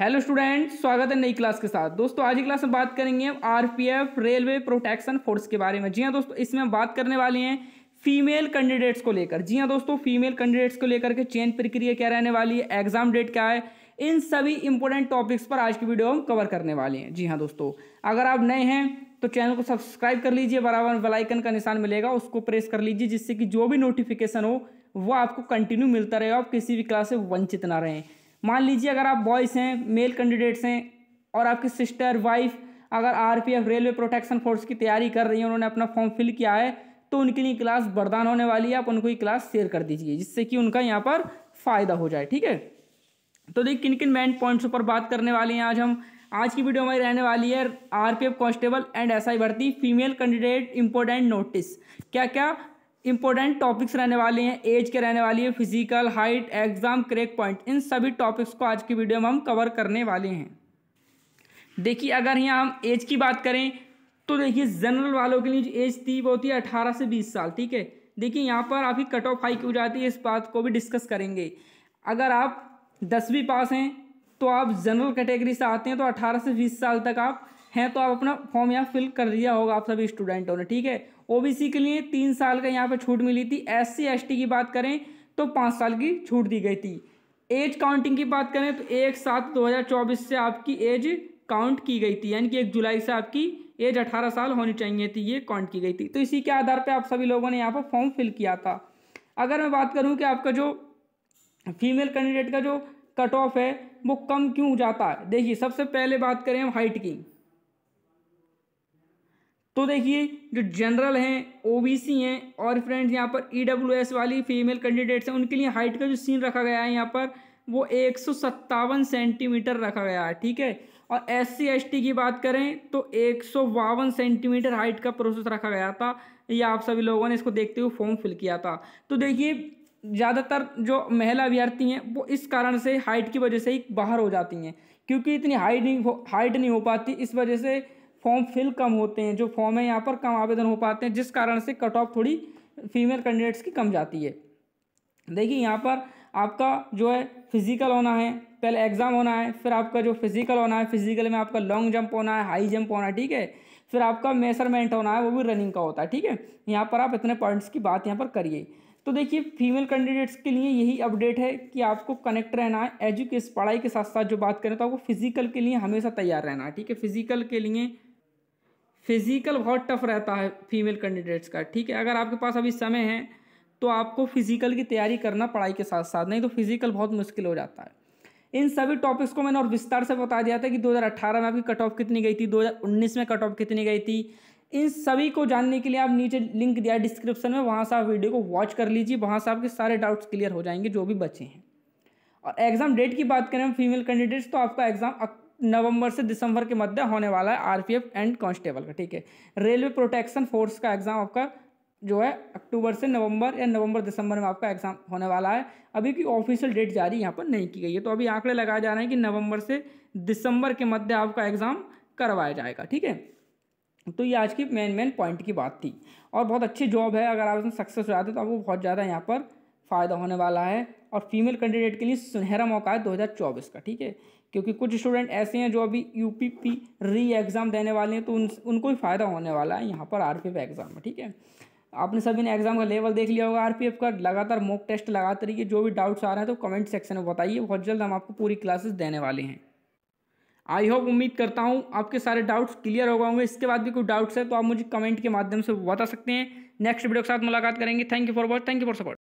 hello student स्वागत है नई क्लास के साथ दोस्तों आज की क्लास में बात करेंगे P RPF railway protection force के बारे में जी हाँ दोस्तों इसमें हम बात करने वाले हैं फीमेल कैंडिडेट्स को लेकर जी हाँ दोस्तों फीमेल कैंडिडेट्स को लेकर के चयन प्रक्रिया क्या रहने वाली है एग्जाम डेट क्या है इन सभी इंपॉर्टेंट टॉपिक्स पर आज की वीडियो हम कवर करने वाले हैं जी हाँ दोस्तों अगर आप नए हैं तो चैनल को सब्सक्राइब कर लीजिए बराबर बेलाइकन का निशान मिलेगा उसको प्रेस कर लीजिए जिससे कि जो भी नोटिफिकेशन हो वो आपको कंटिन्यू मिलता रहे आप किसी भी क्लास से वंचित ना रहें मान लीजिए अगर आप बॉयज़ हैं मेल कैंडिडेट्स हैं और आपकी सिस्टर वाइफ अगर आरपीएफ रेलवे प्रोटेक्शन फोर्स की तैयारी कर रही है उन्होंने अपना फॉर्म फिल किया है तो उनके लिए क्लास वरदान होने वाली है आप उनको ये क्लास शेयर कर दीजिए जिससे कि उनका यहाँ पर फ़ायदा हो जाए ठीक है तो देखिए किन किन मेन पॉइंट्स पर बात करने वाले हैं आज हम आज की वीडियो हमारी रहने वाली है आरपीएफ कांस्टेबल एंड एसआई भर्ती फीमेल कैंडिडेट इंपोर्टेंट नोटिस क्या क्या इंपॉर्टेंट टॉपिक्स रहने वाले हैं एज के रहने वाली है physical height exam crack point इन सभी टॉपिक्स को आज की वीडियो में हम कवर करने वाले हैं देखिए अगर यहाँ हम एज की बात करें तो देखिए जनरल वालों के लिए जो एज थी वो होती है अठारह से बीस साल ठीक है देखिए यहाँ पर आपकी कट ऑफ हाई क्यों जाती है इस बात को भी डिस्कस करेंगे अगर आप दसवीं पास हैं तो आप जनरल कैटेगरी से आते हैं तो अठारह से बीस साल तक आप हैं तो आप अपना फॉर्म यहाँ फिल कर दिया होगा आप सभी स्टूडेंटों ने ठीक है ओबीसी के लिए तीन साल का यहाँ पर छूट मिली थी एस सी की बात करें तो पाँच साल की छूट दी गई थी एज काउंटिंग की बात करें तो एक सात दो हज़ार चौबीस से आपकी एज काउंट की गई थी यानी कि एक जुलाई से आपकी एज अठारह साल होनी चाहिए थी ये काउंट की गई थी तो इसी के आधार पर आप सभी लोगों ने यहाँ पर फॉर्म फिल किया था अगर मैं बात करूँ कि आपका जो फीमेल कैंडिडेट का जो कट ऑफ है वो कम क्यों जाता है देखिए सबसे पहले बात करें हम हाइट की तो देखिए जो जनरल हैं ओबीसी हैं और फ्रेंड्स यहाँ पर ईडब्ल्यूएस e वाली फीमेल कैंडिडेट्स हैं उनके लिए हाइट का जो सीन रखा गया है यहाँ पर वो एक सेंटीमीटर रखा गया है ठीक है और एस सी की बात करें तो एक सेंटीमीटर हाइट का प्रोसेस रखा गया था ये आप सभी लोगों ने इसको देखते हुए फॉर्म फिल किया था तो देखिए ज़्यादातर जो महिला अभ्यर्थी हैं वो इस कारण से हाइट की वजह से ही बाहर हो जाती हैं क्योंकि इतनी हाइट नहीं हाइट नहीं हो पाती इस वजह से फॉर्म फिल कम होते हैं जो फॉर्म है यहाँ पर कम आवेदन हो पाते हैं जिस कारण से कट ऑफ थोड़ी फीमेल कैंडिडेट्स की कम जाती है देखिए यहाँ पर आपका जो है फिजिकल होना है पहले एग्ज़ाम होना है फिर आपका जो फिजिकल होना है फिजिकल में आपका लॉन्ग जंप होना है हाई जंप होना है ठीक है फिर आपका मेजरमेंट होना है वो भी रनिंग का होता है ठीक है यहाँ पर आप इतने पॉइंट्स की बात यहाँ पर करिए तो देखिए फीमेल कैंडिडेट्स के लिए यही अपडेट है कि आपको कनेक्ट रहना है एजुकेशन पढ़ाई के साथ साथ जो बात करें तो आपको फिजिकल के लिए हमेशा तैयार रहना है ठीक है फिजिकल के लिए फिजिकल बहुत टफ रहता है फीमेल कैंडिडेट्स का ठीक है अगर आपके पास अभी समय है तो आपको फिजिकल की तैयारी करना पढ़ाई के साथ साथ नहीं तो फिजिकल बहुत मुश्किल हो जाता है इन सभी टॉपिक्स को मैंने और विस्तार से बता दिया था कि 2018 में आपकी कट ऑफ कितनी गई थी 2019 में कट ऑफ कितनी गई थी इन सभी को जानने के लिए आप नीचे लिंक दिया है डिस्क्रिप्शन में वहाँ से आप वीडियो को वॉच कर लीजिए वहाँ से आपके सारे डाउट्स क्लियर हो जाएंगे जो भी बचे हैं और एग्ज़ाम डेट की बात करें फीमेल कैंडिडेट्स तो आपका एग्ज़ाम नवंबर से दिसंबर के मध्य होने वाला है आरपीएफ एंड कांस्टेबल का ठीक है रेलवे प्रोटेक्शन फोर्स का एग्जाम आपका जो है अक्टूबर से नवंबर या नवंबर दिसंबर में आपका एग्जाम होने वाला है अभी की ऑफिशियल डेट जारी यहाँ पर नहीं की गई है तो अभी आंकड़े लगाए जा रहे हैं कि नवंबर से दिसंबर के मध्य आपका एग्ज़ाम करवाया जाएगा ठीक है तो ये आज की मेन मेन पॉइंट की बात थी और बहुत अच्छी जॉब है अगर आप इसमें सक्सेस हो जाते तो आपको बहुत ज़्यादा यहाँ पर फ़ायदा होने वाला है और फीमेल कैंडिडेट के लिए सुनहरा मौका है 2024 का ठीक है क्योंकि कुछ स्टूडेंट ऐसे हैं जो अभी यू पी री एग्ज़ाम देने वाले हैं तो उन उनको भी फ़ायदा होने वाला है यहाँ पर आर एग्ज़ाम में ठीक है आपने सभी ने एग्जाम का लेवल देख लिया होगा एफ का लगातार मॉक टेस्ट लगाते रहिए जो भी डाउट्स आ रहे हैं तो कमेंट सेक्शन में बताइए बहुत जल्द हम आपको पूरी क्लासेस देने वाले हैं आई होप उम्मीद करता हूँ आपके सारे डाउट्स क्लियर हो गए होंगे इसके बाद भी कोई डाउट्स है तो आप मुझे कमेंट के माध्यम से बता सकते हैं नेक्स्ट वीडियो के साथ मुलाकात करेंगे thank you for watch thank you for support